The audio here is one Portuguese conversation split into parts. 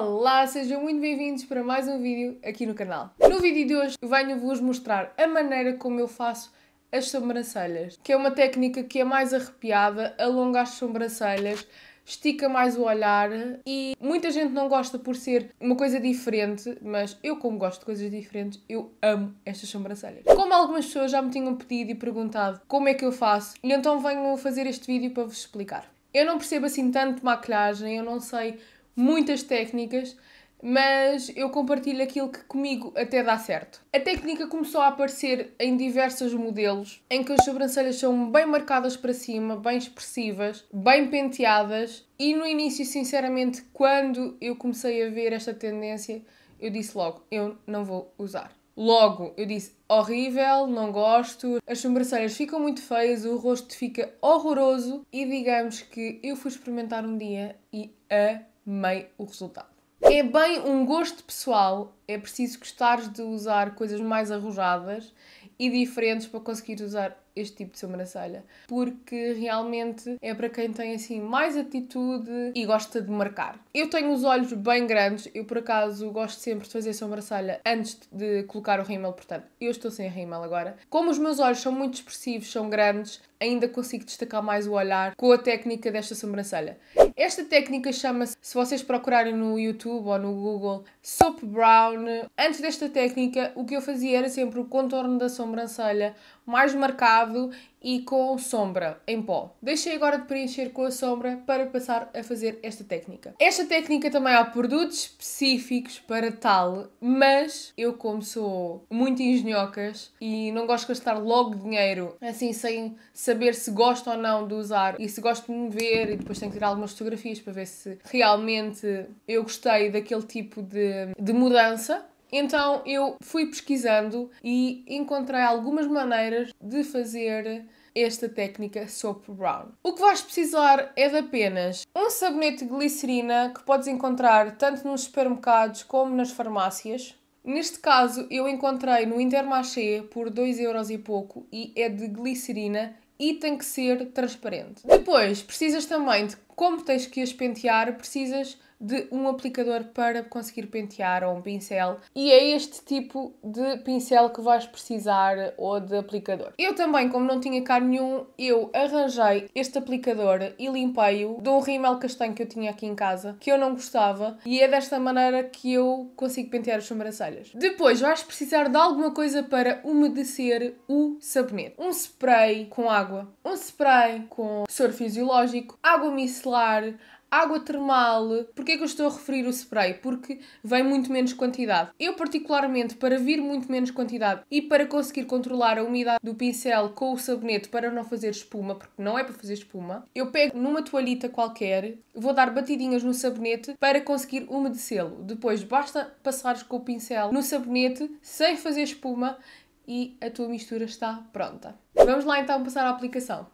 Olá, sejam muito bem-vindos para mais um vídeo aqui no canal. No vídeo de hoje venho-vos mostrar a maneira como eu faço as sobrancelhas, que é uma técnica que é mais arrepiada, alonga as sobrancelhas, estica mais o olhar e muita gente não gosta por ser uma coisa diferente, mas eu como gosto de coisas diferentes, eu amo estas sobrancelhas. Como algumas pessoas já me tinham pedido e perguntado como é que eu faço, e então venho fazer este vídeo para vos explicar. Eu não percebo assim tanto maquilhagem, eu não sei muitas técnicas, mas eu compartilho aquilo que comigo até dá certo. A técnica começou a aparecer em diversos modelos em que as sobrancelhas são bem marcadas para cima, bem expressivas, bem penteadas, e no início, sinceramente, quando eu comecei a ver esta tendência, eu disse logo: eu não vou usar. Logo, eu disse horrível, não gosto, as sobrancelhas ficam muito feias, o rosto fica horroroso e digamos que eu fui experimentar um dia e a meio o resultado. É bem um gosto pessoal, é preciso gostares de usar coisas mais arrojadas e diferentes para conseguir usar este tipo de sobrancelha, porque realmente é para quem tem assim mais atitude e gosta de marcar. Eu tenho os olhos bem grandes, eu por acaso gosto sempre de fazer sobrancelha antes de colocar o rímel, portanto, eu estou sem rímel agora. Como os meus olhos são muito expressivos, são grandes, ainda consigo destacar mais o olhar com a técnica desta sobrancelha. Esta técnica chama-se, se vocês procurarem no YouTube ou no Google, Soap Brown. Antes desta técnica, o que eu fazia era sempre o contorno da sobrancelha mais marcado e com sombra em pó. Deixei agora de preencher com a sombra para passar a fazer esta técnica. Esta técnica também há produtos específicos para tal, mas eu como sou muito engenhocas e não gosto de gastar logo dinheiro assim sem saber se gosto ou não de usar e se gosto de me ver e depois tenho que tirar algumas fotografias para ver se realmente eu gostei daquele tipo de, de mudança então eu fui pesquisando e encontrei algumas maneiras de fazer esta técnica Soap Brown. O que vais precisar é de apenas um sabonete de glicerina que podes encontrar tanto nos supermercados como nas farmácias. Neste caso eu encontrei no Intermarché por 2€ euros e pouco e é de glicerina e tem que ser transparente. Depois precisas também de como tens que as pentear, precisas de um aplicador para conseguir pentear ou um pincel. E é este tipo de pincel que vais precisar ou de aplicador. Eu também, como não tinha cá nenhum, eu arranjei este aplicador e limpei-o de um rímel castanho que eu tinha aqui em casa, que eu não gostava, e é desta maneira que eu consigo pentear as sobrancelhas. Depois vais precisar de alguma coisa para umedecer o sabonete. Um spray com água, um spray com soro fisiológico, água micelar, água termal. Porquê é que eu estou a referir o spray? Porque vem muito menos quantidade. Eu, particularmente, para vir muito menos quantidade e para conseguir controlar a umidade do pincel com o sabonete para não fazer espuma, porque não é para fazer espuma, eu pego numa toalhita qualquer, vou dar batidinhas no sabonete para conseguir umedecê-lo. Depois basta passares com o pincel no sabonete sem fazer espuma e a tua mistura está pronta. Vamos lá então passar à aplicação.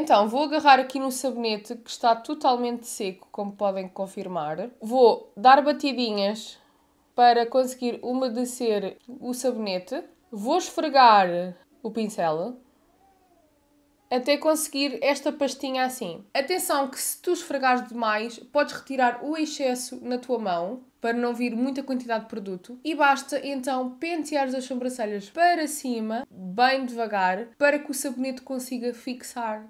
Então, vou agarrar aqui no sabonete que está totalmente seco, como podem confirmar. Vou dar batidinhas para conseguir umedecer o sabonete. Vou esfregar o pincel até conseguir esta pastinha assim. Atenção que se tu esfregares demais, podes retirar o excesso na tua mão para não vir muita quantidade de produto e basta então pentear as sobrancelhas para cima, bem devagar, para que o sabonete consiga fixar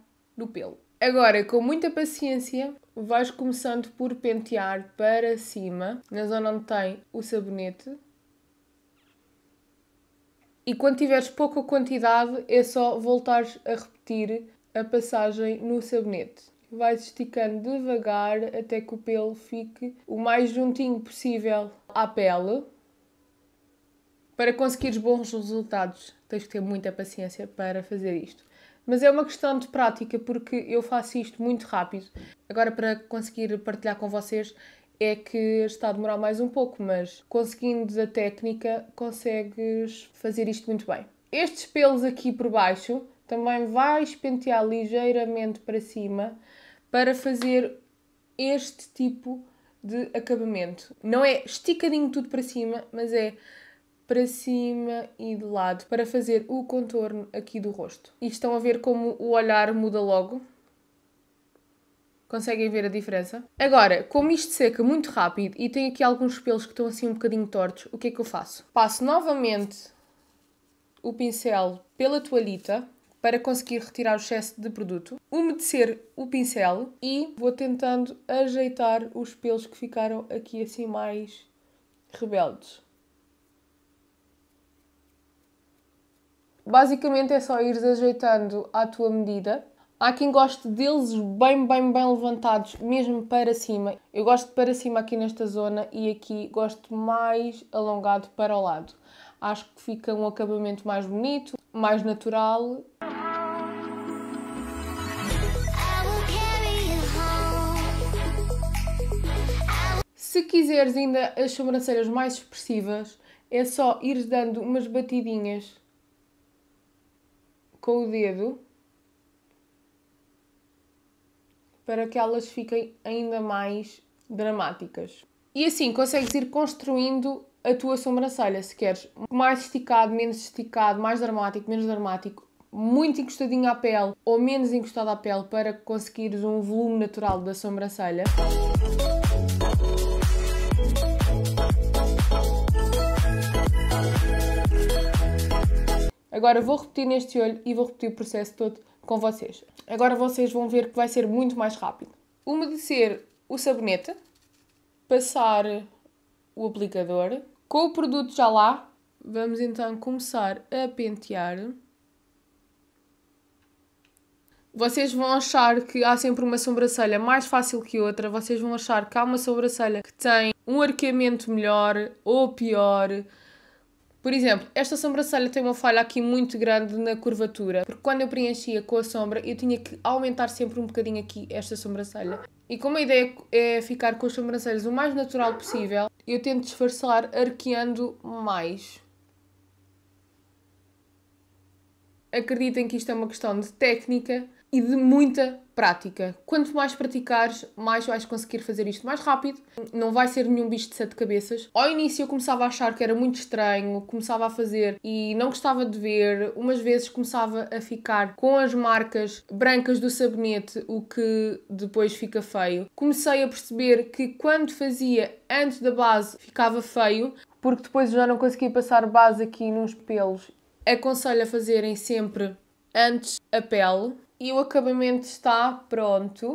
pelo. Agora, com muita paciência, vais começando por pentear para cima, na zona onde tem o sabonete. E quando tiveres pouca quantidade, é só voltares a repetir a passagem no sabonete. Vais esticando devagar até que o pelo fique o mais juntinho possível à pele. Para conseguires bons resultados, tens que ter muita paciência para fazer isto. Mas é uma questão de prática, porque eu faço isto muito rápido. Agora, para conseguir partilhar com vocês, é que está a demorar mais um pouco, mas conseguindo a técnica, consegues fazer isto muito bem. Estes pelos aqui por baixo também vais pentear ligeiramente para cima para fazer este tipo de acabamento. Não é esticadinho tudo para cima, mas é para cima e de lado para fazer o contorno aqui do rosto. E estão a ver como o olhar muda logo? Conseguem ver a diferença? Agora, como isto seca muito rápido e tenho aqui alguns pelos que estão assim um bocadinho tortos, o que é que eu faço? Passo novamente o pincel pela toalhita para conseguir retirar o excesso de produto, umedecer o pincel e vou tentando ajeitar os pelos que ficaram aqui assim mais rebeldes. Basicamente é só ires ajeitando à tua medida. Há quem goste deles bem, bem, bem levantados, mesmo para cima. Eu gosto para cima aqui nesta zona e aqui gosto mais alongado para o lado. Acho que fica um acabamento mais bonito, mais natural Se quiseres ainda as sobrancelhas mais expressivas, é só ir dando umas batidinhas com o dedo para que elas fiquem ainda mais dramáticas. E assim consegues ir construindo a tua sobrancelha, se queres mais esticado, menos esticado, mais dramático, menos dramático, muito encostadinho à pele ou menos encostado à pele para conseguires um volume natural da sobrancelha. Agora vou repetir neste olho e vou repetir o processo todo com vocês. Agora vocês vão ver que vai ser muito mais rápido. Umedecer o sabonete, passar o aplicador. Com o produto já lá, vamos então começar a pentear. Vocês vão achar que há sempre uma sobrancelha mais fácil que outra, vocês vão achar que há uma sobrancelha que tem um arqueamento melhor ou pior, por exemplo, esta sobrancelha tem uma falha aqui muito grande na curvatura, porque quando eu preenchia com a sombra, eu tinha que aumentar sempre um bocadinho aqui esta sobrancelha. E como a ideia é ficar com as sobrancelhas o mais natural possível, eu tento disfarçar arqueando mais. Acreditem que isto é uma questão de técnica, e de muita prática. Quanto mais praticares, mais vais conseguir fazer isto mais rápido. Não vai ser nenhum bicho de sete cabeças. Ao início eu começava a achar que era muito estranho, começava a fazer e não gostava de ver. Umas vezes começava a ficar com as marcas brancas do sabonete, o que depois fica feio. Comecei a perceber que quando fazia antes da base ficava feio, porque depois já não conseguia passar base aqui nos pelos. Aconselho a fazerem sempre antes a pele e o acabamento está pronto.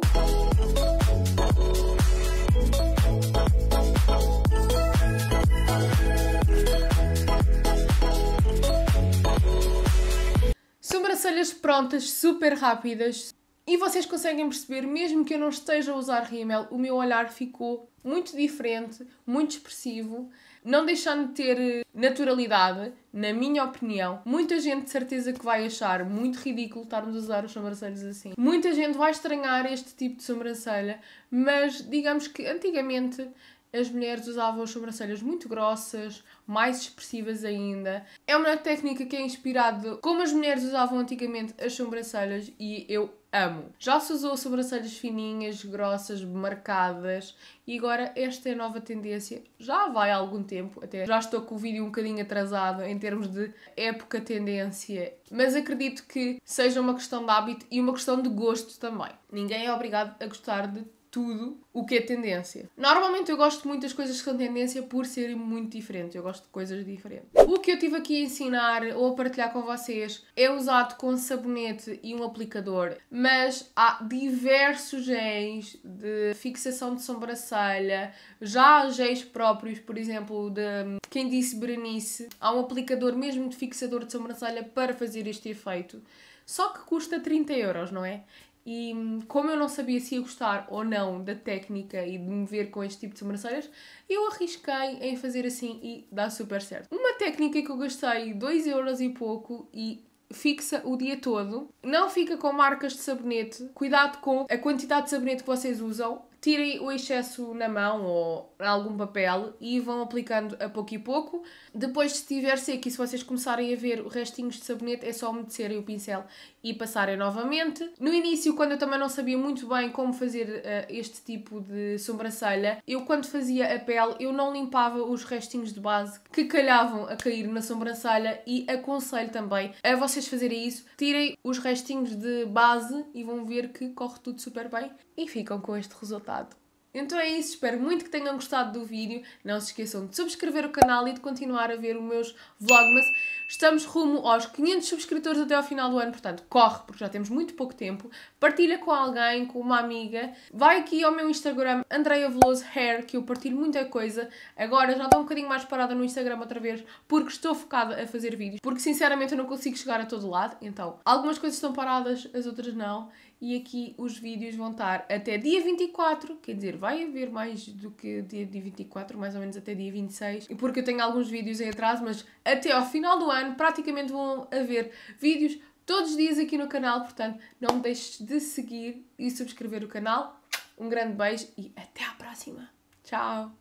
Sobrancelhas prontas, super rápidas. E vocês conseguem perceber, mesmo que eu não esteja a usar rímel, o meu olhar ficou muito diferente, muito expressivo não deixando de ter eh, naturalidade, na minha opinião, muita gente de certeza que vai achar muito ridículo estarmos a usar os sobrancelhos assim. Muita gente vai estranhar este tipo de sobrancelha, mas digamos que antigamente as mulheres usavam as sobrancelhas muito grossas, mais expressivas ainda. É uma técnica que é inspirada como as mulheres usavam antigamente as sobrancelhas e eu amo. Já se usou sobrancelhas fininhas, grossas, marcadas e agora esta é a nova tendência. Já vai há algum tempo, até já estou com o vídeo um bocadinho atrasado em termos de época tendência, mas acredito que seja uma questão de hábito e uma questão de gosto também. Ninguém é obrigado a gostar de tudo o que é tendência. Normalmente eu gosto muito das coisas que são tendência por serem muito diferentes, eu gosto de coisas diferentes. O que eu tive aqui a ensinar ou a partilhar com vocês é usado com sabonete e um aplicador, mas há diversos géis de fixação de sobrancelha, já há géis próprios, por exemplo, de quem disse Berenice, há um aplicador mesmo de fixador de sobrancelha para fazer este efeito. Só que custa 30 euros, não é? E hum, como eu não sabia se ia gostar ou não da técnica e de me ver com este tipo de sobrancelhas, eu arrisquei em fazer assim e dá super certo. Uma técnica que eu gastei 2 euros e pouco e fixa o dia todo, não fica com marcas de sabonete. Cuidado com a quantidade de sabonete que vocês usam, tirem o excesso na mão ou em algum papel e vão aplicando a pouco e pouco. Depois, se estiver seco e se vocês começarem a ver restinhos de sabonete, é só umedecerem o pincel e passarem novamente. No início, quando eu também não sabia muito bem como fazer uh, este tipo de sobrancelha, eu quando fazia a pele, eu não limpava os restinhos de base que calhavam a cair na sobrancelha e aconselho também a vocês fazerem isso. Tirem os restinhos de base e vão ver que corre tudo super bem e ficam com este resultado resultado. Então é isso, espero muito que tenham gostado do vídeo. Não se esqueçam de subscrever o canal e de continuar a ver os meus vlogmas. Estamos rumo aos 500 subscritores até ao final do ano, portanto corre, porque já temos muito pouco tempo. Partilha com alguém, com uma amiga. Vai aqui ao meu Instagram, Andrea Veloso Hair, que eu partilho muita coisa. Agora já estou um bocadinho mais parada no Instagram outra vez, porque estou focada a fazer vídeos. Porque sinceramente eu não consigo chegar a todo lado, então algumas coisas estão paradas, as outras não e aqui os vídeos vão estar até dia 24, quer dizer, vai haver mais do que dia, 24, mais ou menos até dia 26, porque eu tenho alguns vídeos em atraso, mas até ao final do ano praticamente vão haver vídeos todos os dias aqui no canal, portanto não me deixes de seguir e subscrever o canal. Um grande beijo e até à próxima. Tchau!